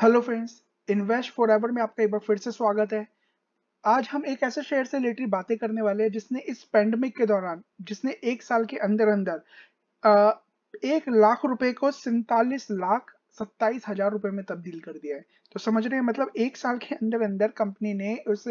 hello friends invest for ever में आपका एक बार फिर से स्वागत है आज हम एक ऐसे शेयर से रिलेटेड बातें करने वाले हैं जिसने इस पेंडेमिक के दौरान जिसने एक साल के अंदर अंदर एक लाख रुपए को सैतालीस लाख सत्ताईस हजार रुपए में तब्दील कर दिया है तो समझ रहे हैं मतलब एक साल के अंदर अंदर कंपनी ने उस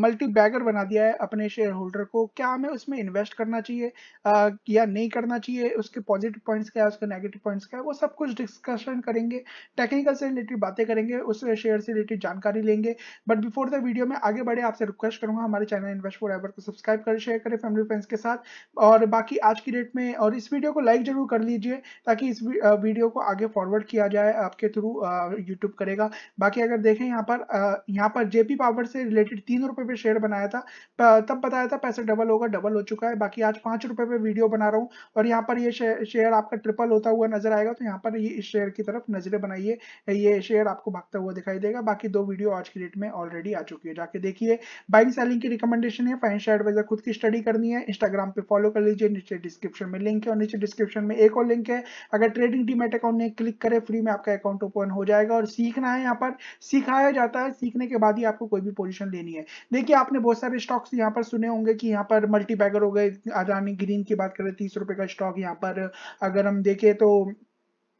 मल्टी बैगर बना दिया है अपने शेयर होल्डर को क्या हमें उसमें इन्वेस्ट करना चाहिए आ, या नहीं करना चाहिए उसके पॉजिटिव पॉइंट्स क्या है उसके नेगेटिव पॉइंट्स क्या है वो सब कुछ डिस्कशन करेंगे टेक्निकल से रिलेटेड बातें करेंगे उस शेयर से रिलेटेड जानकारी लेंगे बट बिफोर द वीडियो में आगे बढ़े आपसे रिक्वेस्ट करूंगा हमारे चैनल इन्वेस्ट फॉर एवर को सब्सक्राइब करें शेयर करें फैमिली फ्रेंड्स के साथ और बाकी आज की डेट में और इस वीडियो को लाइक जरूर कर लीजिए ताकि इस वीडियो को आगे फॉरवर्ड किया जाए आपके थ्रू यूट्यूब करेगा बाकी अगर देखें यहाँ पर यहाँ पर जेपी पावर से रिलेटेड तीन रुपए पे शेयर बनाया था तब बताया था पैसा डबल होगा डबल हो चुका है बाकी आज पांच रुपए पे वीडियो बना रहा हूँ और यहाँ पर ये शेयर आपका ट्रिपल होता हुआ नजर आएगा तो यहाँ पर ये इस शेयर की तरफ नजरें बनाइए ये शेयर आपको भागता हुआ दिखाई देगा बाकी दो वीडियो आज की डेट में ऑलरेडी आ चुकी है जाके देखिए बाइंग सेलिंग की रिकमेंडेशन है फाइनेंशियल एडवाइजर खुद की स्टडी करनी है इंस्टाग्राम पे फॉलो कर लीजिए नीचे डिस्क्रिप्शन में लिंक है और नीचे डिस्क्रिप्शन में एक और लिंक है अगर ट्रेडिंग डीमेट अकाउंट ने क्लिक करें फ्री में आपका अकाउंट ओपन हो जाएगा और सीखना है है यहाँ पर सिखाया जाता है सीखने के बाद ही आपको कोई भी पोजिशन लेनी है देखिए आपने बहुत सारे स्टॉक्स यहाँ पर सुने होंगे कि यहाँ पर मल्टी हो गए अदानी ग्रीन की बात करें तीस रुपए का स्टॉक यहाँ पर अगर हम देखें तो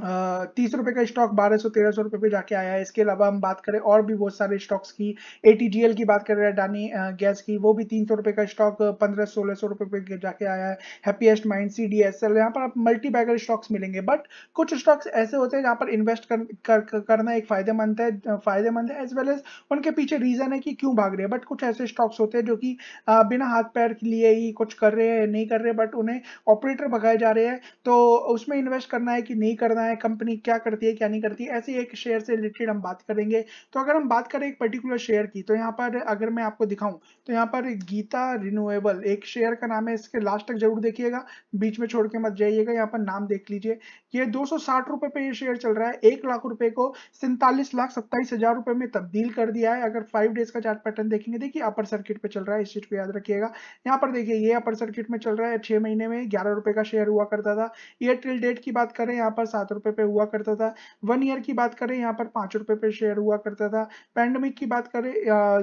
तीस रुपए का स्टॉक बारह सौ तेरह सौ रुपए पे जाके आया है इसके अलावा हम बात करें और भी बहुत सारे स्टॉक्स की ए की बात करें अडानी गैस की वो भी तीन सौ रुपए का स्टॉक पंद्रह सोलह सौ रुपए पे जाके आया है happiest mind c d s l यहाँ पर आप मल्टी बैगर स्टॉक्स मिलेंगे बट कुछ स्टॉक्स ऐसे होते हैं जहाँ पर इन्वेस्ट कर, कर, कर, करना एक फायदेमंद है फायदेमंद है एज वेल एज उनके पीछे रीजन है कि क्यों भाग रहे हैं बट कुछ ऐसे स्टॉक्स होते हैं जो कि बिना हाथ पैर के लिए ही कुछ कर रहे हैं नहीं कर रहे बट उन्हें ऑपरेटर भगाए जा रहे हैं तो उसमें इन्वेस्ट करना है कि नहीं करना करना है कंपनी क्या करती है क्या नहीं करती है ऐसे एक शेयर से रिलेटेड हम बात करेंगे तो अगर हम बात करें एक पर्टिकुलर शेयर की तो यहाँ पर अगर मैं आपको दिखाऊं तो यहाँ पर गीता रिन्यूएबल एक शेयर का नाम है इसके लास्ट तक जरूर देखिएगा बीच में छोड़ के मत जाइएगा यहाँ पर नाम देख लीजिए ये दो सौ पे ये शेयर चल रहा है एक लाख रुपए को सैंतालीस लाख सत्ताईस हजार रुपए में तब्दील कर दिया है अगर फाइव डेज का चार्ट पैटर्न देखेंगे देखिए अपर सर्किट पे चल रहा है इस चीज को याद रखिएगा यहाँ पर देखिए ये अपर सर्किट में चल रहा है छह महीने में ग्यारह रुपए का शेयर हुआ करता था ईयर टिल डेट की बात करें यहाँ पर सात रुपए पे हुआ करता था वन ईयर की बात करें यहाँ पर पांच रुपए पे शेयर हुआ करता था पैंडमिक की बात करें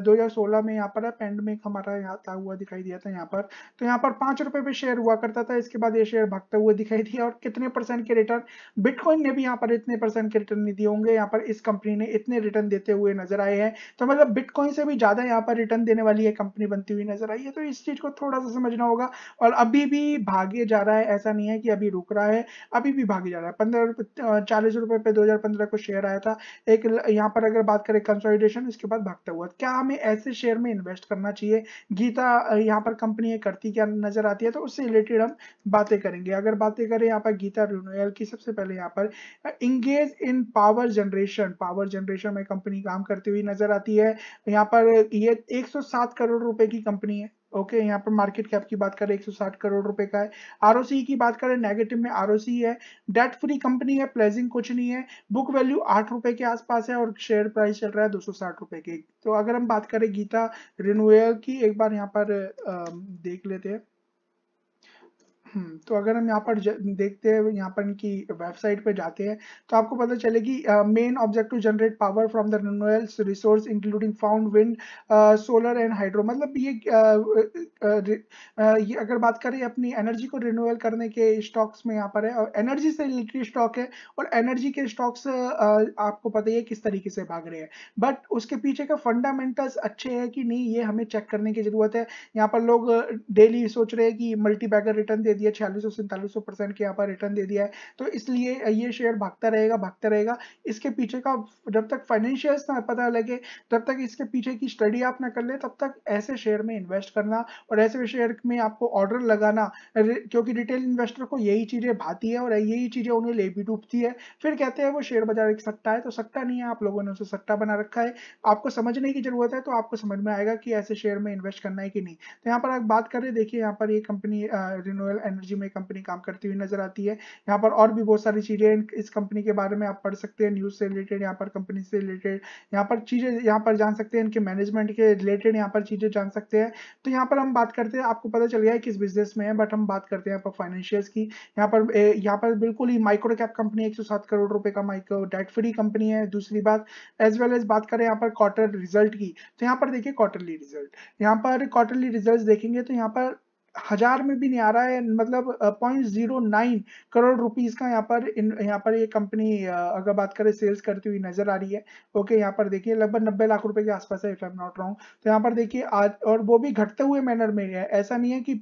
दो हजार सोलह में यहाँ पर पैंडमिक हमारा आता हुआ दिखाई दिया था यहाँ पर तो यहाँ पर पांच रुपए पे शेयर हुआ करता था इसके बाद ये शेयर भागता हुए दिखाई दिया और कितने परसेंट के रिटर्न बिटकॉइन ने भी यहाँ पर इतने परसेंट के रिटर्न नहीं दिए होंगे यहाँ पर इस कंपनी ने इतने रिटर्न देते हुए नजर आए हैं तो मतलब बिटकॉइन से भी ज्यादा यहाँ पर रिटर्न देने वाली है कंपनी बनती हुई नजर आई है तो इस चीज को थोड़ा सा समझना होगा और अभी भी भागे जा रहा है ऐसा नहीं है कि अभी रुक रहा है अभी भी भागे जा रहा है पंद्रह चालीस रुपए पे 2015 को शेयर आया था एक यहाँ पर अगर बात करें कंसोलिडेशन इसके बाद भागता हुआ क्या हमें ऐसे शेयर में इन्वेस्ट करना चाहिए गीता यहाँ पर कंपनी करती क्या नजर आती है तो उससे रिलेटेड हम बातें करेंगे अगर बातें करें यहाँ पर गीता रिनोयल की सबसे पहले यहाँ पर engage in power generation power generation में कंपनी काम करती हुई नजर आती है यहाँ पर ये एक करोड़ रुपए की कंपनी है ओके okay, यहाँ पर मार्केट कैप की बात करें 160 करोड़ रुपए का है आरओसी e की बात करें नेगेटिव में आरओसी e है डेट फ्री कंपनी है प्लेजिंग कुछ नहीं है बुक वैल्यू आठ रुपए के आसपास है और शेयर प्राइस चल रहा है दो सौ साठ रुपए के तो अगर हम बात करें गीता रिनोवेयर की एक बार यहाँ पर देख लेते हैं हम्म, तो अगर हम यहाँ पर देखते हैं यहाँ पर इनकी वेबसाइट पे जाते हैं तो आपको पता चलेगी main object to generate power from the renewables resource including found wind solar and hydro मतलब ये, uh, uh, ये अगर बात करें अपनी एनर्जी को रिनोवल करने के स्टॉक्स में यहाँ पर है और एनर्जी से रिलेटेड स्टॉक है और एनर्जी के स्टॉक्स आपको पता ही है किस तरीके से भाग रहे हैं बट उसके पीछे का फंडामेंटल्स अच्छे है कि नहीं ये हमें चेक करने की जरूरत है यहाँ पर लोग डेली सोच रहे हैं कि मल्टी बैगर रिटर्न दे दिया छियालीस सौ सैंतालीस सौ परसेंट के यहाँ पर रिटर्न दे दिया है तो इसलिए ये शेयर भागता रहेगा भागता रहेगा इसके पीछे का जब तक फाइनेंशियल्स ना पता लगे जब तक इसके पीछे की स्टडी आप ना कर ले तब तक ऐसे शेयर में इन्वेस्ट करना और ऐसे शेयर में आपको ऑर्डर लगाना क्योंकि रिटेल इन्वेस्टर को यही चीज़ें भाती है और यही चीज़ें उन्हें ले भी डूबती है फिर कहते हैं वो शेयर बाजार एक सट्टा है तो सट्टा नहीं है आप लोगों ने उसे सट्टा बना रखा है आपको समझने की जरूरत है तो आपको समझ में आएगा कि ऐसे शेयर में इन्वेस्ट करना है कि नहीं तो यहाँ पर आप बात करें देखिए यहाँ पर ये कंपनी रिनोअल एनर्जी में कंपनी काम करती हुई नजर आती है यहाँ पर और भी बहुत सारी चीजें इस कंपनी के बारे में आप पढ़ सकते हैं न्यूज से रिलेटेड यहाँ पर कंपनी से रिलेटेड यहाँ पर चीजें यहाँ पर जान सकते हैं इनके मैनेजमेंट के रिलेटेड यहाँ पर चीजें जान सकते हैं तो यहाँ पर हम बात करते हैं आपको पता चल गया है किस बिजनेस में है बट हम बात करते हैं फाइनेंशियल की यहाँ पर यहाँ पर बिल्कुल ही माइक्रो कैप कंपनी एक करोड़ रुपए का माइक्रो डेट फ्री कंपनी है दूसरी बात एज वेल एज बात करें यहाँ पर क्वार्टर रिजल्ट की तो यहाँ पर देखिए क्वार्टरली रिजल्ट यहाँ पर क्वार्टरली रिजल्ट देखेंगे तो यहाँ पर हजार में भी नहीं आ रहा है मतलब point zero nine crore rupees का यहाँ पर यहाँ पर ये कंपनी अगर बात करें सेल्स करती हुई नजर आ रही है ओके यहाँ पर देखिए लगभग नब्बे लाख रुपए के आसपास है if I am not wrong तो यहाँ पर देखिए आज और वो भी घटते हुए मैनर में है ऐसा नहीं है कि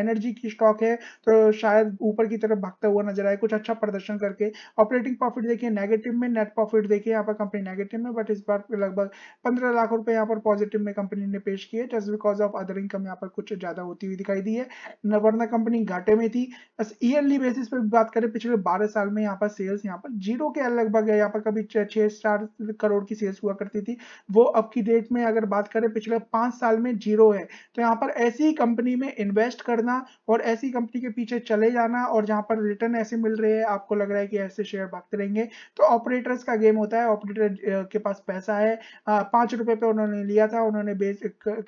एनर्जी की स्टॉक है तो शायद ऊपर की तरफ भागता हुआ नजर आए कुछ अच्छा प्रदर्शन करके ऑपरेटिंग प्रॉफिट देखिए नेगेटिव में नेट प्रॉफिट देखिए यहाँ पर कंपनी नेगेटिव में बट इस बार लगभग पंद्रह लाख रुपए यहाँ पर पॉजिटिव में कंपनी ने पेश किए just because of other income यहाँ पर कुछ ज्यादा होती हुई दिखाई दी है वरना कंपनी घाटे में थी बस ईयरली बेसिस पर बात करें पिछले 12 साल में यहाँ पर सेल्स यहाँ पर जीरो के लगभग है यहाँ पर कभी छह चार करोड़ की सेल्स हुआ करती थी वो अब की डेट में अगर बात करें पिछले पांच साल में जीरो है तो यहाँ पर ऐसी कंपनी में इन्वेस्ट करना और ऐसी कंपनी के पीछे चले जाना और जहाँ पर रिटर्न ऐसे मिल रहे हैं आपको लग रहा है कि ऐसे शेयर भागते रहेंगे तो ऑपरेटर्स का गेम होता है ऑपरेटर के पास पैसा है पांच रुपए पे उन्होंने लिया था उन्होंने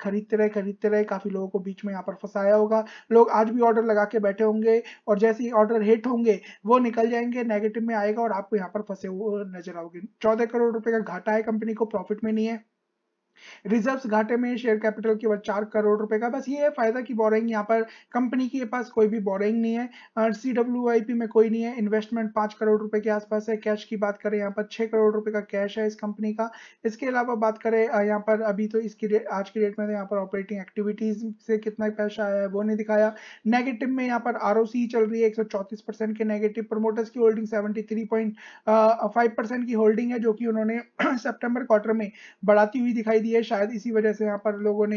खरीदते रहे खरीदते रहे काफ़ी लोगों को बीच में यहाँ पर फंसाया होगा लोग आज भी ऑर्डर लगा के बैठे होंगे और जैसे ही ऑर्डर हिट होंगे वो निकल जाएंगे नेगेटिव में आएगा और आपको यहाँ पर फंसे हुए नजर आओगे चौदह करोड़ रुपए का घाटा है कंपनी को प्रॉफिट में नहीं है रिजर्व्स घाटे में शेयर कैपिटल केवल चार करोड़ रुपए का बस ये है फायदा की बोरिंग यहाँ पर कंपनी के पास कोई भी बोरिंग नहीं है सी डब्ल्यू में कोई नहीं है इन्वेस्टमेंट पांच करोड़ रुपए के आसपास है कैश की बात करें यहाँ पर छह करोड़ रुपए का कैश है इस कंपनी का इसके अलावा बात करें यहाँ पर अभी तो इसकी आज की डेट में तो यहाँ पर ऑपरेटिंग एक्टिविटीज से कितना पैसा आया है वो नहीं दिखाया नेगेटिव में यहाँ पर आर चल रही है एक के नेगेटिव प्रमोटर्स की होल्डिंग सेवेंटी की होल्डिंग है जो कि उन्होंने सेप्टेम्बर क्वार्टर में बढ़ाती हुई दिखाई दी दी है शायद इसी वजह से यहाँ पर लोगों ने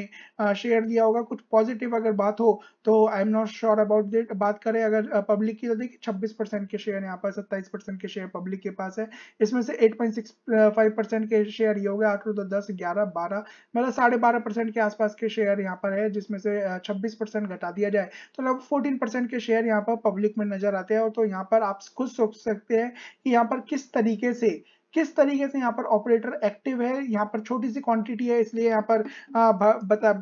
शेयर दिया होगा कुछ पॉजिटिव अगर बात हो तो I am not sure about that बात करें अगर पब्लिक की तो देखिए छब्बीस परसेंट के शेयर यहाँ पर सत्ताईस परसेंट के शेयर पब्लिक के पास है इसमें से eight point six five percent के शेयर ये हो गए आठ दो दस ग्यारह बारह मतलब साढ़े बारह परसेंट के आसपास के शेयर यहाँ पर है जिसमें से छब्बीस परसेंट घटा दिया जाए तो लगभग फोर्टीन परसेंट के शेयर यहाँ पर पब्लिक में नजर आते हैं और तो यहाँ पर आप खुद सोच सकते हैं कि यहाँ पर किस तरीके से किस तरीके से यहाँ पर ऑपरेटर एक्टिव है यहाँ पर छोटी सी क्वांटिटी है इसलिए यहाँ पर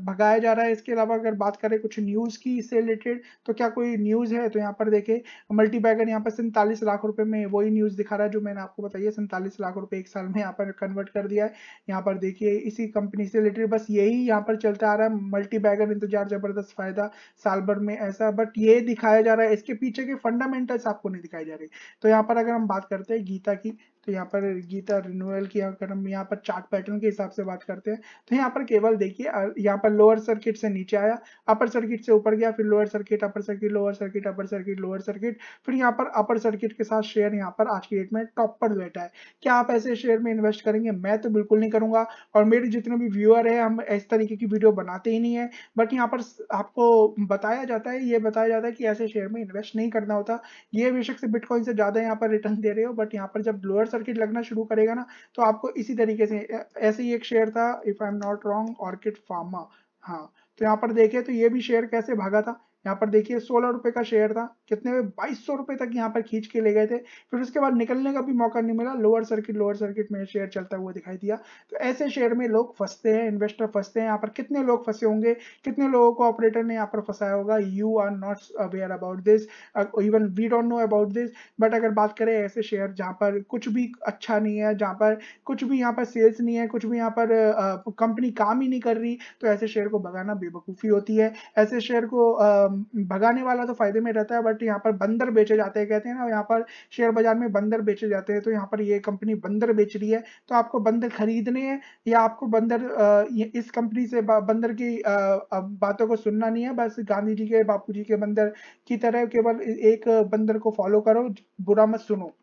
भगाया जा रहा है इसके अलावा अगर बात करें कुछ न्यूज़ की इससे रिलेटेड तो क्या कोई न्यूज़ है तो यहाँ पर देखे मल्टीबैगर यहाँ पर सैंतालीस लाख रुपए में वही न्यूज़ दिखा रहा है जो मैंने आपको बताइए सैंतालीस लाख रुपए एक साल में यहाँ पर कन्वर्ट कर दिया है यहाँ पर देखिए इसी कंपनी से रिलेटेड बस यही यहाँ पर चलता आ रहा है मल्टीबैगर इंतजार जबरदस्त फायदा साल भर में ऐसा बट ये दिखाया जा रहा है इसके पीछे के फंडामेंटल्स आपको नहीं दिखाई जा रही तो यहाँ पर अगर हम बात करते हैं गीता की तो यहाँ पर गीता रिन्यूअल की अगर हम यहाँ पर चार्ट पैटर्न के हिसाब से बात करते हैं तो यहाँ पर केवल देखिए यहाँ पर लोअर सर्किट से नीचे आया अपर सर्किट से ऊपर गया फिर lower circuit upper circuit lower circuit upper circuit lower circuit फिर यहाँ पर अपर सर्किट के साथ शेयर यहाँ पर आज की डेट में टॉप पर बैठा है क्या आप ऐसे शेयर में इन्वेस्ट करेंगे मैं तो बिल्कुल नहीं करूंगा और मेरे जितने भी व्यूअर है हम इस तरीके की वीडियो बनाते ही नहीं है बट यहाँ पर आपको बताया जाता है ये बताया जाता है कि ऐसे शेयर में इन्वेस्ट नहीं करना होता ये बेशक से बिटकॉइन से ज्यादा यहाँ पर रिटर्न दे रहे हो बट यहाँ पर जब लोअर सर्किट लगना शुरू करेगा ना तो आपको इसी तरीके से ऐसे ही एक शेयर था if I am not wrong Orchid Pharma हाँ तो यहाँ पर देखे तो ये भी शेयर कैसे भागा था यहाँ पर देखिए सोलह रुपए का शेयर था कितने में बाईस सौ रुपए तक यहाँ पर खींच के ले गए थे फिर उसके बाद निकलने का भी मौका नहीं मिला लोअर सर्किट लोअर सर्किट में शेयर चलता हुआ दिखाई दिया तो ऐसे शेयर में लोग फंसते हैं इन्वेस्टर फंसते हैं यहाँ पर कितने लोग फंसे होंगे कितने लोगों को ऑपरेटर ने यहाँ पर फंसाया होगा you are not aware about this even we don't know about this but अगर बात करें ऐसे शेयर जहाँ पर कुछ भी अच्छा नहीं है जहाँ पर कुछ भी यहाँ पर सेल्स नहीं है कुछ भी यहाँ पर कंपनी काम ही नहीं कर रही तो ऐसे शेयर को भगाना बेवकूफ़ी होती है ऐसे शेयर को भगाने वाला तो फायदे में रहता है बट यहाँ पर बंदर बेचे जाते हैं कहते हैं ना यहाँ पर शेयर बाजार में बंदर बेचे जाते हैं तो यहाँ पर ये कंपनी बंदर बेच रही है तो आपको बंदर खरीदने हैं या आपको बंदर इस कंपनी से बंदर की बातों को सुनना नहीं है बस गांधी जी के बापू जी के बंदर की तरह केवल एक बंदर को फॉलो करो बुरा मत सुनो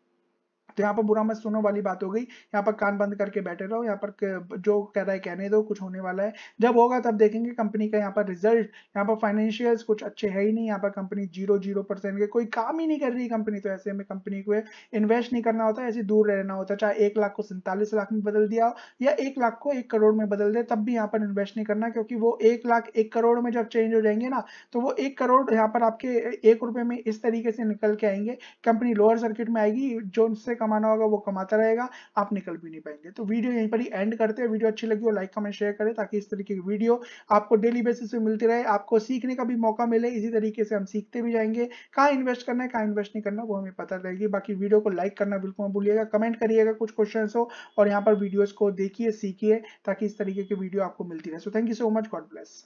तो यहाँ पर बुरा मत सुनो वाली बात हो गई यहाँ पर कान बंद करके बैठे रहो यहाँ पर जो कह रहा है कहने दो कुछ होने वाला है जब होगा तब देखेंगे कंपनी का यहाँ पर रिजल्ट यहाँ पर फाइनेंशियल्स कुछ अच्छे है ही नहीं यहाँ पर कंपनी जीरो जीरो परसेंट के कोई काम ही नहीं कर रही कंपनी तो ऐसे में कंपनी को इन्वेस्ट नहीं करना होता ऐसे दूर रहना होता चाहे एक लाख को सैंतालीस लाख में बदल दिया या एक लाख को एक करोड़ में बदल दे तब भी यहाँ पर इन्वेस्ट नहीं करना क्योंकि वो एक लाख एक करोड़ में जब चेंज हो जाएंगे ना तो वो एक करोड़ यहाँ पर आपके एक रुपए में इस तरीके से निकल के आएंगे कंपनी लोअर सर्किट में आएगी जो उससे माना होगा वो कमाता रहेगा आप निकल भी नहीं पाएंगे तो वीडियो यहीं पर ही एंड करते हैं वीडियो अच्छी लगी हो लाइक कमेंट शेयर करें ताकि इस तरीके की वीडियो आपको डेली बेसिस पे मिलती रहे आपको सीखने का भी मौका मिले इसी तरीके से हम सीखते भी जाएंगे कहाँ इन्वेस्ट करना है कहाँ इन्वेस्ट नहीं करना वो हमें पता रहेगी बाकी वीडियो को लाइक करना बिल्कुल मत भूलिएगा कमेंट करिएगा कुछ क्वेश्चन हो और यहाँ पर वीडियोज को देखिए सीखिए ताकि इस तरीके की वीडियो आपको मिलती रहे so thank you so much God bless